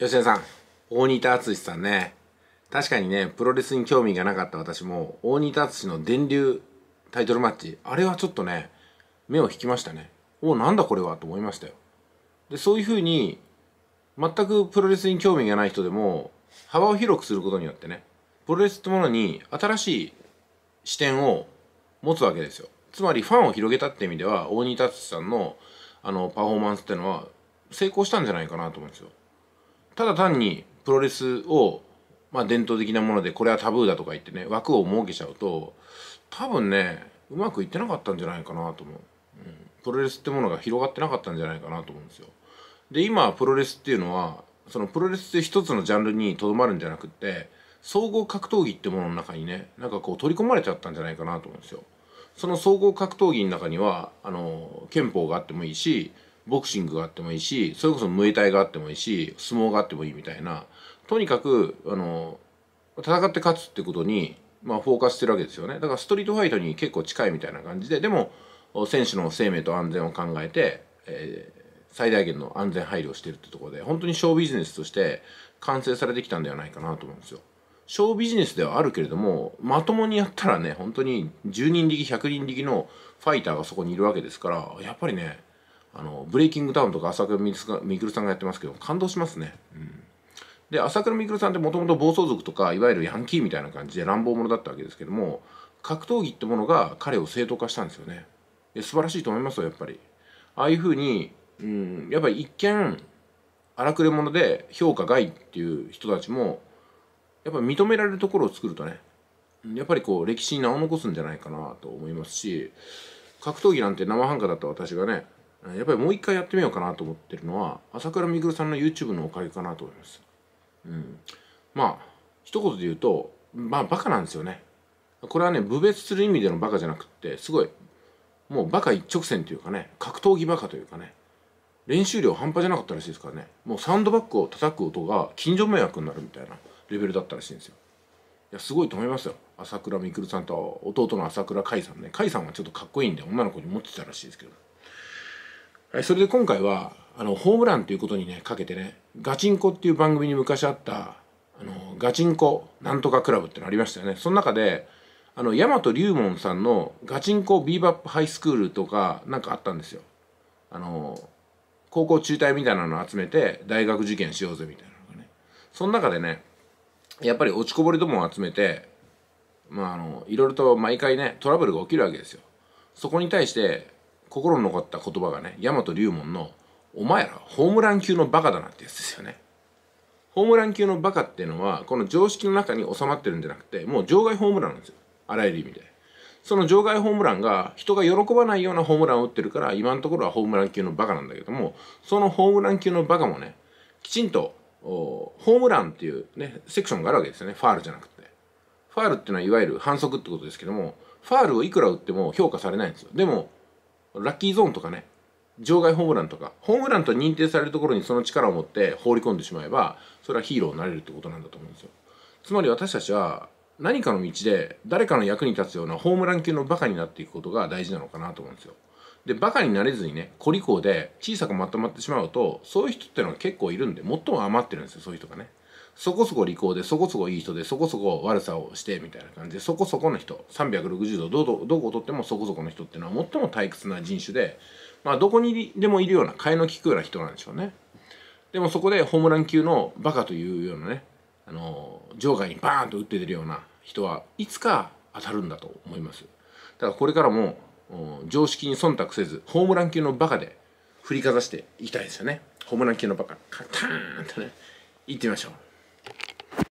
吉田さん大仁田淳さんね確かにねプロレスに興味がなかった私も大仁田淳の電流タイトルマッチあれはちょっとね目を引きましたねおなんだこれはと思いましたよでそういうふうに全くプロレスに興味がない人でも幅を広くすることによってねプロレスってものに新しい視点を持つわけですよつまりファンを広げたって意味では大仁田淳さんのあのパフォーマンスっていうのは成功したんじゃないかなと思うんですよただ単にプロレスを、まあ、伝統的なものでこれはタブーだとか言ってね枠を設けちゃうと多分ねうまくいってなかったんじゃないかなと思う、うん、プロレスってものが広がってなかったんじゃないかなと思うんですよで今プロレスっていうのはそのプロレスって一つのジャンルにとどまるんじゃなくって総合格闘技ってものの中にねなんかこう取り込まれちゃったんじゃないかなと思うんですよその総合格闘技の中にはあの憲法があってもいいしボクシングがあってもいいしそれこそムエタイがあってもいいし相撲があってもいいみたいなとにかくあの戦って勝つってことに、まあ、フォーカスしてるわけですよねだからストリートファイトに結構近いみたいな感じででも選手の生命と安全を考えて、えー、最大限の安全配慮をしてるってところで本当にショービジネスとして完成されてきたんではないかなと思うんですよ。ショービジネスではあるけれどもまともにやったらね本当に10人力100人力のファイターがそこにいるわけですからやっぱりねあのブレイキングダウンとか朝倉くるさんがやってますけど感動しますね、うん、で朝倉くるさんってもともと暴走族とかいわゆるヤンキーみたいな感じで乱暴者だったわけですけども格闘技ってものが彼を正当化したんですよね素晴らしいと思いますよやっぱりああいうふうに、うん、やっぱり一見荒くれ者で評価外っていう人たちもやっぱり認められるところを作るとねやっぱりこう歴史に名を残すんじゃないかなと思いますし格闘技なんて生半可だった私がねやっぱりもう一回やってみようかなと思ってるのは朝倉未来さんの YouTube のおかげかなと思います、うん、まあ一言で言うとまあバカなんですよねこれはね侮蔑する意味でのバカじゃなくってすごいもうバカ一直線というかね格闘技バカというかね練習量半端じゃなかったらしいですからねもうサンドバッグを叩く音が近所迷惑になるみたいなレベルだったらしいんですよいやすごいと思いますよ朝倉未来さんと弟の朝倉海さんね海さんはちょっとかっこいいんで女の子に持ってたらしいですけどはい、それで今回はあのホームランということにねかけてねガチンコっていう番組に昔あったあのガチンコなんとかクラブってのありましたよねその中であの大和龍門さんのガチンコビーバップハイスクールとかなんかあったんですよあの高校中退みたいなのを集めて大学受験しようぜみたいなのがねその中でねやっぱり落ちこぼれどもを集めてまああのいろいろと毎回ねトラブルが起きるわけですよそこに対して心に残った言葉がね大和龍門の「お前らホームラン級のバカだな」ってやつですよねホームラン級のバカっていうのはこの常識の中に収まってるんじゃなくてもう場外ホームランなんですよあらゆる意味でその場外ホームランが人が喜ばないようなホームランを打ってるから今のところはホームラン級のバカなんだけどもそのホームラン級のバカもねきちんとホームランっていうねセクションがあるわけですよねファールじゃなくてファールっていうのはいわゆる反則ってことですけどもファールをいくら打っても評価されないんですよでもラッキーゾーンとかね場外ホームランとかホームランと認定されるところにその力を持って放り込んでしまえばそれはヒーローになれるってことなんだと思うんですよつまり私たちは何かの道で誰かの役に立つようなホームラン級のバカになっていくことが大事なのかなと思うんですよでバカになれずにね小利口で小さくまとまってしまうとそういう人ってのは結構いるんで最も余ってるんですよそういう人がねそこそこ利口でそこそこいい人でそこそこ悪さをしてみたいな感じでそこそこの人360度どどどこをとってもそこそこの人っていうのは最も退屈な人種で、まあ、どこにでもいるような替えの利くような人なんでしょうねでもそこでホームラン級のバカというようなねあの場外にバーンと打って出るような人はいつか当たるんだと思いますだからこれからも常識に忖度せずホームラン級のバカで振りかざしていきたいですよねホームラン級のバカカターンとね行ってみましょう